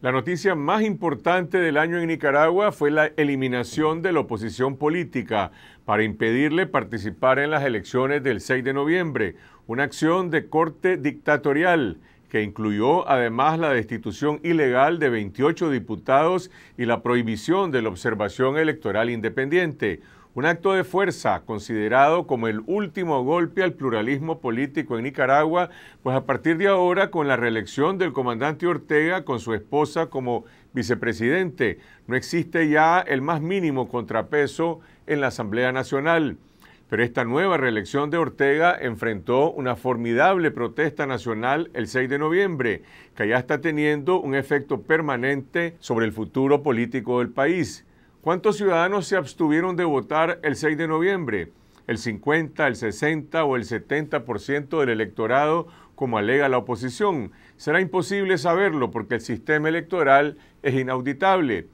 La noticia más importante del año en Nicaragua fue la eliminación de la oposición política para impedirle participar en las elecciones del 6 de noviembre, una acción de corte dictatorial que incluyó además la destitución ilegal de 28 diputados y la prohibición de la observación electoral independiente, un acto de fuerza considerado como el último golpe al pluralismo político en Nicaragua, pues a partir de ahora, con la reelección del comandante Ortega con su esposa como vicepresidente, no existe ya el más mínimo contrapeso en la Asamblea Nacional. Pero esta nueva reelección de Ortega enfrentó una formidable protesta nacional el 6 de noviembre, que ya está teniendo un efecto permanente sobre el futuro político del país. ¿Cuántos ciudadanos se abstuvieron de votar el 6 de noviembre? ¿El 50, el 60 o el 70% del electorado, como alega la oposición? Será imposible saberlo porque el sistema electoral es inauditable.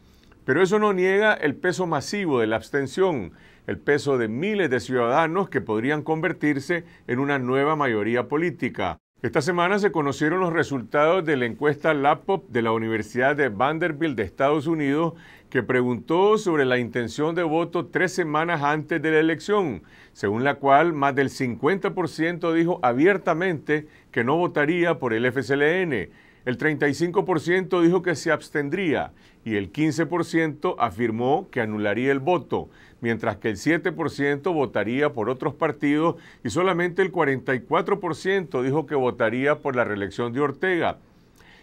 Pero eso no niega el peso masivo de la abstención, el peso de miles de ciudadanos que podrían convertirse en una nueva mayoría política. Esta semana se conocieron los resultados de la encuesta LAPOP de la Universidad de Vanderbilt de Estados Unidos que preguntó sobre la intención de voto tres semanas antes de la elección, según la cual más del 50% dijo abiertamente que no votaría por el FCLN, el 35% dijo que se abstendría y el 15% afirmó que anularía el voto, mientras que el 7% votaría por otros partidos y solamente el 44% dijo que votaría por la reelección de Ortega.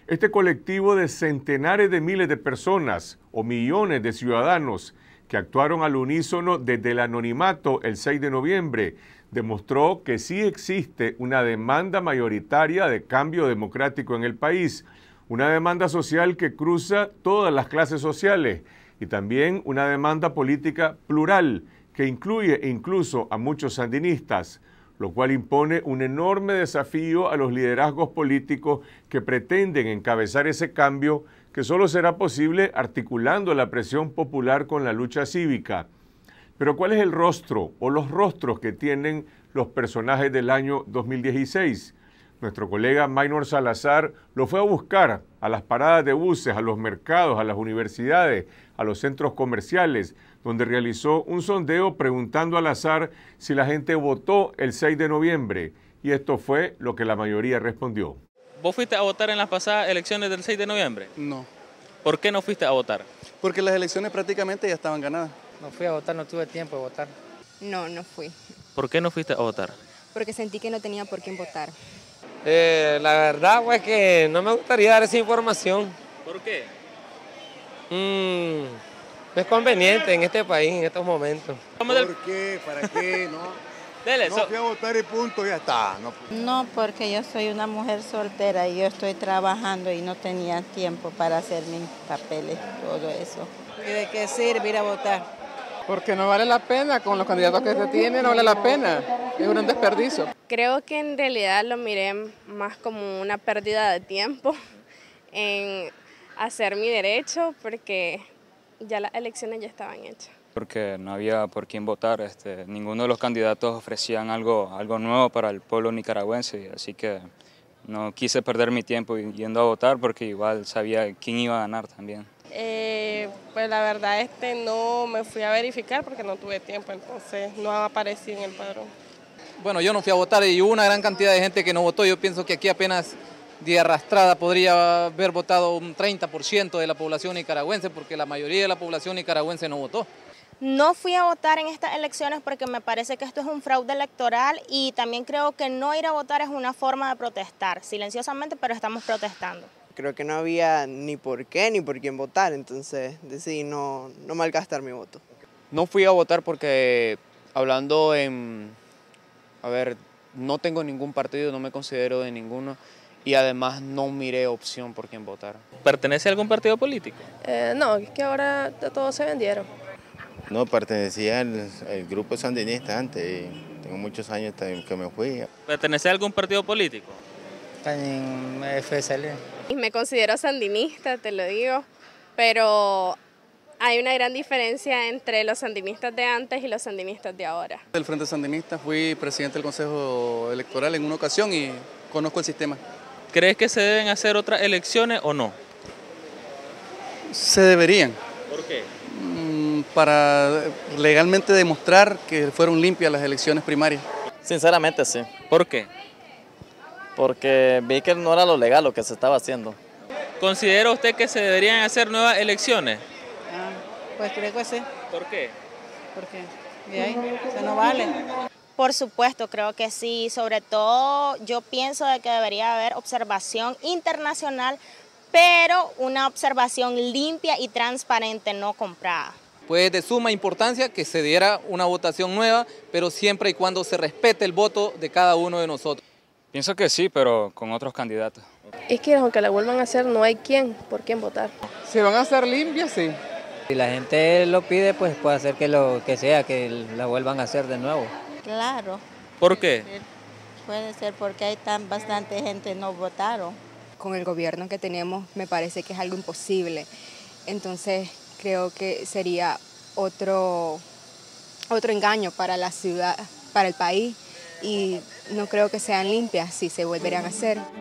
Este colectivo de centenares de miles de personas o millones de ciudadanos que actuaron al unísono desde el anonimato el 6 de noviembre, demostró que sí existe una demanda mayoritaria de cambio democrático en el país, una demanda social que cruza todas las clases sociales y también una demanda política plural que incluye incluso a muchos sandinistas, lo cual impone un enorme desafío a los liderazgos políticos que pretenden encabezar ese cambio que solo será posible articulando la presión popular con la lucha cívica. Pero ¿cuál es el rostro o los rostros que tienen los personajes del año 2016? Nuestro colega Maynor Salazar lo fue a buscar a las paradas de buses, a los mercados, a las universidades, a los centros comerciales, donde realizó un sondeo preguntando al azar si la gente votó el 6 de noviembre. Y esto fue lo que la mayoría respondió. ¿Vos fuiste a votar en las pasadas elecciones del 6 de noviembre? No. ¿Por qué no fuiste a votar? Porque las elecciones prácticamente ya estaban ganadas. No fui a votar, no tuve tiempo de votar. No, no fui. ¿Por qué no fuiste a votar? Porque sentí que no tenía por quién votar. Eh, la verdad, es que no me gustaría dar esa información. ¿Por qué? Mm, no es conveniente en este país, en estos momentos. ¿Por qué? ¿Para qué? ¿No? no votar y punto, ya está. No, porque yo soy una mujer soltera y yo estoy trabajando y no tenía tiempo para hacer mis papeles, todo eso. ¿Y de qué sirve ir a votar? Porque no vale la pena, con los candidatos que se tienen no vale la pena, es un desperdicio. Creo que en realidad lo miré más como una pérdida de tiempo en hacer mi derecho, porque ya las elecciones ya estaban hechas porque no había por quién votar. Este, ninguno de los candidatos ofrecían algo, algo nuevo para el pueblo nicaragüense, así que no quise perder mi tiempo yendo a votar porque igual sabía quién iba a ganar también. Eh, pues la verdad este no me fui a verificar porque no tuve tiempo, entonces no aparecí en el padrón. Bueno, yo no fui a votar y hubo una gran cantidad de gente que no votó. Yo pienso que aquí apenas de arrastrada podría haber votado un 30% de la población nicaragüense porque la mayoría de la población nicaragüense no votó. No fui a votar en estas elecciones porque me parece que esto es un fraude electoral y también creo que no ir a votar es una forma de protestar, silenciosamente, pero estamos protestando. Creo que no había ni por qué ni por quién votar, entonces decidí no, no malgastar mi voto. No fui a votar porque hablando en... A ver, no tengo ningún partido, no me considero de ninguno y además no miré opción por quién votar. ¿Pertenece a algún partido político? Eh, no, es que ahora todos se vendieron. No, pertenecía al, grupo sandinista antes, y tengo muchos años que me fui. ¿Pertenecía a algún partido político? También FSL. Y me considero sandinista, te lo digo, pero hay una gran diferencia entre los sandinistas de antes y los sandinistas de ahora. Del Frente Sandinista fui presidente del Consejo Electoral en una ocasión y conozco el sistema. ¿Crees que se deben hacer otras elecciones o no? Se deberían. ¿Por qué? para legalmente demostrar que fueron limpias las elecciones primarias? Sinceramente sí. ¿Por qué? Porque vi que no era lo legal lo que se estaba haciendo. ¿Considera usted que se deberían hacer nuevas elecciones? Ah, pues creo que sí. ¿Por qué? Porque se no vale. Por supuesto, creo que sí. Sobre todo yo pienso de que debería haber observación internacional, pero una observación limpia y transparente, no comprada fue de suma importancia que se diera una votación nueva, pero siempre y cuando se respete el voto de cada uno de nosotros. Pienso que sí, pero con otros candidatos. Es que aunque la vuelvan a hacer, no hay quién, por quién votar. Si van a hacer limpias, sí. Si la gente lo pide, pues puede hacer que lo que sea, que la vuelvan a hacer de nuevo. Claro. ¿Por qué? Puede ser porque hay tan bastante gente no votaron. Con el gobierno que tenemos me parece que es algo imposible. Entonces creo que sería otro, otro engaño para la ciudad, para el país y no creo que sean limpias si se volverán a hacer.